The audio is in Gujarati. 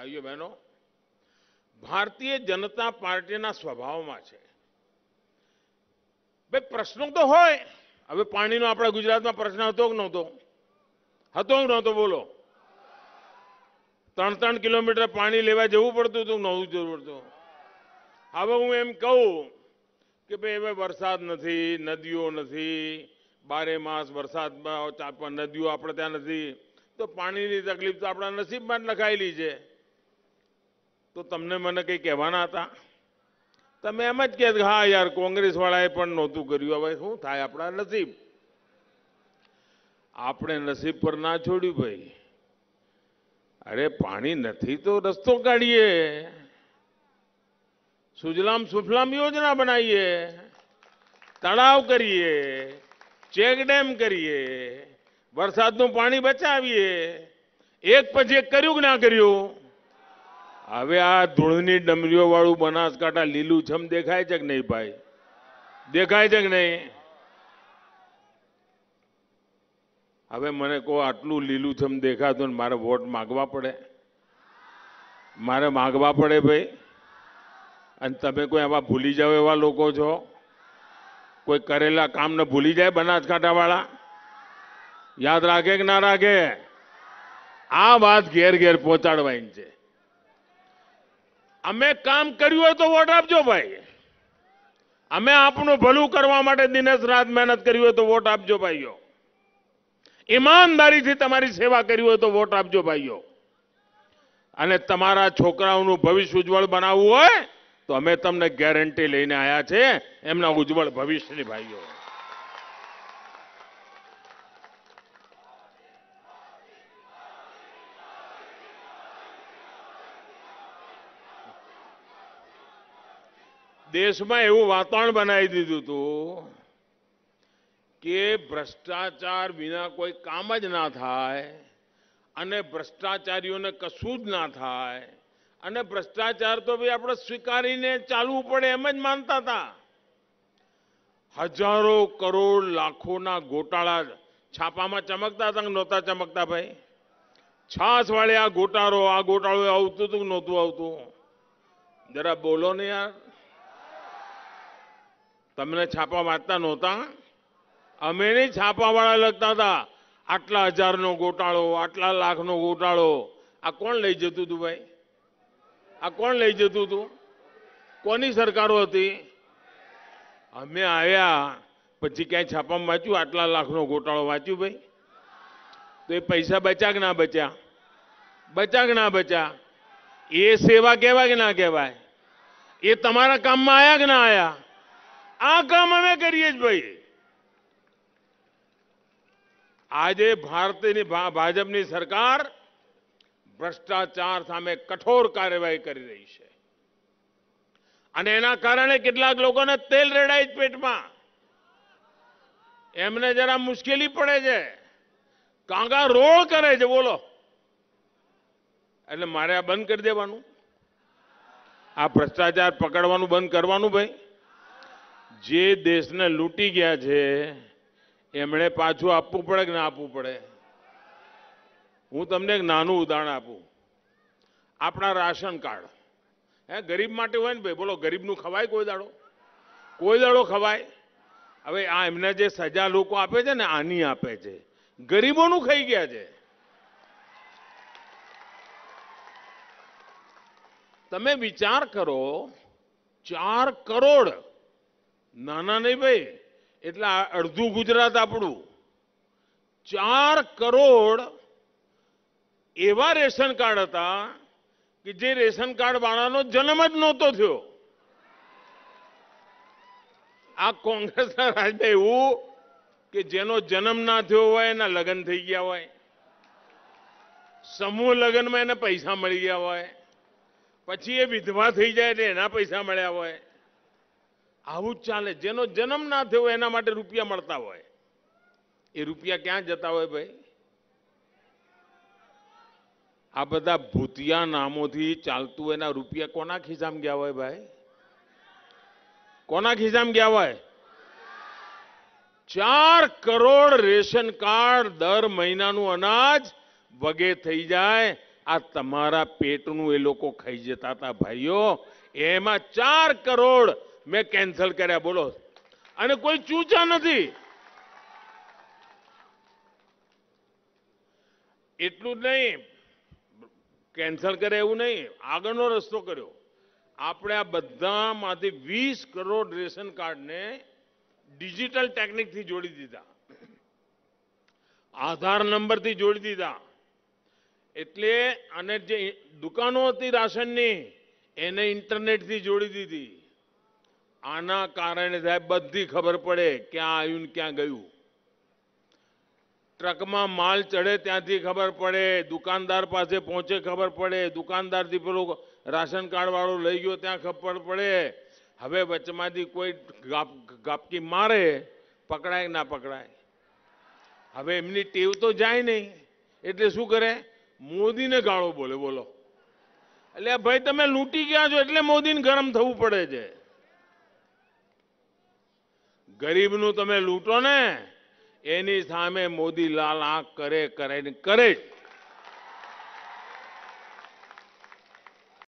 ભાઈઓ બહેનો ભારતીય જનતા પાર્ટીના સ્વભાવમાં છે ભાઈ પ્રશ્નો તો હોય હવે પાણીનો આપણા ગુજરાતમાં પ્રશ્ન હતો કે નહોતો હતો કે નહોતો બોલો ત્રણ ત્રણ કિલોમીટર પાણી લેવા જવું પડતું હતું નવું જવું પડતું હવે હું એમ કહું કે ભાઈ હવે વરસાદ નથી નદીઓ નથી બારે માસ વરસાદમાં નદીઓ આપણે ત્યાં નથી તો પાણીની તકલીફ તો આપણા નસીબમાં જ લખાયેલી છે તો તમને મને કંઈ કહેવાના હતા તમે એમ જ કે હા યાર કોંગ્રેસવાળાએ પણ નહોતું કર્યું હવે શું થાય આપણા નસીબ આપણે નસીબ પર ના છોડ્યું ભાઈ અરે પાણી નથી તો રસ્તો કાઢીએ સુજલામ સુફલામ યોજના બનાવીએ તળાવ કરીએ ચેક ડેમ કરીએ વરસાદનું પાણી બચાવીએ એક પછી એક કર્યું કે ના કર્યું હવે આ ધૂળની ડમરીઓ વાળું બનાસકાંઠા લીલું છમ દેખાય છે કે નહીં ભાઈ દેખાય છે કે નહીં હવે મને કહો આટલું લીલું છમ દેખાતું ને મારે વોટ માગવા પડે મારે માગવા પડે ભાઈ અને તમે કોઈ આવા ભૂલી જાઓ એવા લોકો છો કોઈ કરેલા કામને ભૂલી જાય બનાસકાંઠાવાળા યાદ રાખે કે ના રાખે આ વાત ઘેર ઘેર પહોંચાડવાની છે અમે કામ કર્યું હોય તો વોટ આપજો ભાઈ અમે આપણું ભલું કરવા માટે દિનેશ રાત મહેનત કરી હોય તો વોટ આપજો ભાઈઓ ઈમાનદારીથી તમારી સેવા કરી હોય તો વોટ આપજો ભાઈઓ અને તમારા છોકરાઓનું ભવિષ્ય ઉજ્જવળ બનાવવું હોય તો અમે તમને ગેરંટી લઈને આવ્યા છે એમના ઉજ્જવળ ભવિષ્યની ભાઈઓ દેશમાં એવું વાતાવરણ બનાવી દીધું હતું કે ભ્રષ્ટાચાર વિના કોઈ કામ જ ના થાય અને ભ્રષ્ટાચારીઓને કશું જ ના થાય અને ભ્રષ્ટાચાર તો ભાઈ આપણે સ્વીકારીને ચાલવું પડે એમ જ માનતા હતા હજારો કરોડ લાખોના ગોટાળા છાપામાં ચમકતા હતા કે નહોતા ચમકતા ભાઈ છાસ આ ગોટાળો આ ગોટાળો આવતું હતું કે નહોતું આવતું જરા બોલો ને યાર તમને છાપા વાંચતા નહોતા અમે નહીં છાપાવાળા લખતા હતા આટલા હજારનો ગોટાળો આટલા લાખનો ગોટાળો આ કોણ લઈ જતું હતું ભાઈ આ કોણ લઈ જતું હતું કોની સરકારો હતી અમે આવ્યા પછી ક્યાંય છાપામાં વાંચ્યું આટલા લાખનો ગોટાળો વાંચ્યું ભાઈ તો એ પૈસા બચ્યા કે ના બચ્યા બચ્યા કે ના બચ્યા એ સેવા કહેવાય કે ના કહેવાય એ તમારા કામમાં આવ્યા કે ના આવ્યા આ કામ અમે કરીએ જ ભાઈ આજે ભારતીયની ભાજપની સરકાર ભ્રષ્ટાચાર સામે કઠોર કાર્યવાહી કરી રહી છે અને એના કારણે કેટલાક લોકોને તેલ રેડાય જ પેટમાં એમને જરા મુશ્કેલી પડે છે કાંગા રોળ કરે છે બોલો એટલે મારે આ બંધ કરી દેવાનું આ ભ્રષ્ટાચાર પકડવાનું બંધ કરવાનું ભાઈ જે દેશને લૂંટી ગયા છે એમણે પાછું આપવું પડે કે ના આપવું પડે હું તમને એક નાનું ઉદાહરણ આપું આપણા રાશન કાર્ડ હે ગરીબ માટે હોય ને ભાઈ બોલો ગરીબનું ખવાય કોઈ દાડો કોઈ દાડો ખવાય હવે આ એમને જે સજા લોકો આપે છે ને આની આપે છે ગરીબોનું ખાઈ ગયા છે તમે વિચાર કરો ચાર કરોડ નાના નહીં ભાઈ એટલે અડધું ગુજરાત આપણું ચાર કરોડ એવા રેશન કાર્ડ હતા કે જે રેશન કાર્ડ વાળાનો જન્મ જ નહોતો થયો આ કોંગ્રેસના રાજમાં એવું કે જેનો જન્મ ના થયો હોય એના લગ્ન થઈ ગયા હોય સમૂહ લગ્નમાં એને પૈસા મળી ગયા હોય પછી એ વિધવા થઈ જાય એટલે એના પૈસા મળ્યા હોય આવું જ ચાલે જેનો જન્મ ના થયો એના માટે રૂપિયા મળતા હોય એ રૂપિયા ક્યાં જતા હોય ભાઈ આ બધા ભૂતિયા નામોથી ચાલતું એના રૂપિયા કોના ખિસ્સામાં ગયા હોય ભાઈ કોના ખિસ્સામાં ગયા હોય ચાર કરોડ રેશન કાર્ડ દર મહિનાનું અનાજ વગે થઈ જાય આ તમારા પેટનું એ લોકો ખાઈ જતા હતા ભાઈઓ એમાં ચાર કરોડ મેં કેન્સલ કર્યા બોલો અને કોઈ ચૂચા નથી એટલું જ નહીં કેન્સલ કરે એવું નહીં આગળનો રસ્તો કર્યો આપણે આ બધામાંથી વીસ કરોડ રેશન કાર્ડને ડિજિટલ ટેકનિકથી જોડી દીધા આધાર નંબરથી જોડી દીધા એટલે અને જે દુકાનો હતી રાશનની એને ઇન્ટરનેટથી જોડી દીધી આના કારણે સાહેબ બધી ખબર પડે ક્યાં આવ્યું ને ક્યાં ગયું ટ્રકમાં માલ ચડે ત્યાંથી ખબર પડે દુકાનદાર પાસે પહોંચે ખબર પડે દુકાનદારથી પેલું રાશન કાર્ડવાળો લઈ ગયો ત્યાં ખબર પડે હવે વચમાંથી કોઈ ગાપકી મારે પકડાય ના પકડાય હવે એમની ટેવ તો જાય નહીં એટલે શું કરે મોદીને ગાળો બોલે બોલો એટલે ભાઈ તમે લૂંટી ગયા છો એટલે મોદીને ગરમ થવું પડે છે ગરીબનું તમે લૂંટો ને એની સામે મોદી લાલ આંખ કરે કરે કરે જ